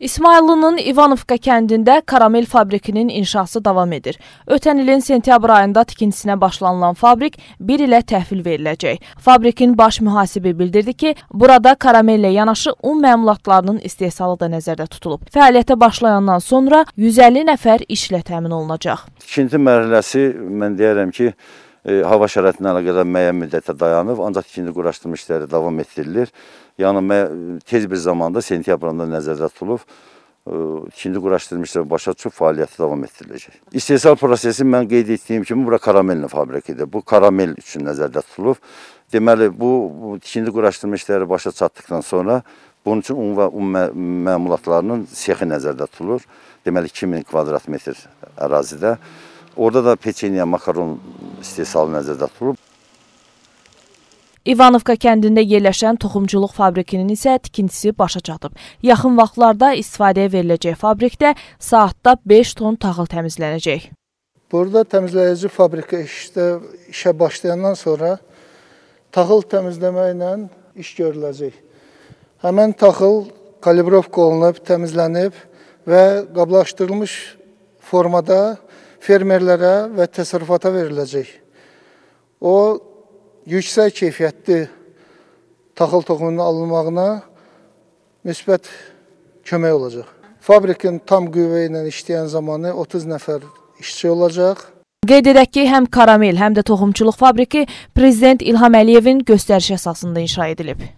İsmayıllının İvanovka kəndində karamel fabrikinin inşası davam edir. Ötən ilin sentyabr ayında tikintisinə başlanılan fabrik bir ilə təhvil veriləcək. Fabrikin baş mühasibi bildirdi ki, burada karamellə yanaşı un məmulatlarının istehsalı da nəzərdə tutulub. Fəaliyyətə başlayandan sonra 150 nəfər işlə təmin olunacaq. İkinci mərhələsi mən deyərəm ki, E, hava şəraitinə əlaqədar müəyyən müddətə dayanıb, ancaq ikinci quraşdırma işləri davam etdirilir. Yəni tez bir zamanda sentyabrında nəzərdə tutulub e, ikinci quraşdırma işləri başa çıxıb fəaliyyəti davam etdiriləcək. İstehsal prosesi mən qeyd etdiyim kimi bura karamelli fabrikidir. Bu karamel üçün nəzərdə tutulub. Deməli bu ikinci quraşdırma işləri başa çatdıqdan sonra bunun üçün un və un məmulatlarının sexi nəzərdə tutulur. Deməli 2000 kvadrat metr ərazidə Orada da peçeniya, makaron istehsalı nəzərdə tutulub. İvanovka kəndində yerləşən toxumçuluq fabrikinin isə tikintisi başa çatıb. Yaxın vaxtlarda istifadəyə veriləcək fabrikdə saatda 5 ton taxıl təmizlənəcək. Burada təmizləyici fabrika işdə işə başlayandan sonra taxıl təmizləməklə iş görüləcək. Həmin taxıl kalibrovka olunub, təmizlənib və qablaşdırılmış formada fermerlərə və təsərrüfata veriləcək. O, yüksək keyfiyyətli taxıl toxumunun alınmağına müsbət kömək olacaq. Fabrikin tam qüvvə ilə işləyən zamanı 30 nəfər işçi olacaq. Qeyd edək ki, həm karamel, həm də toxumçuluq fabriki Prezident İlham Əliyevin göstərişi əsasında inşa edilib.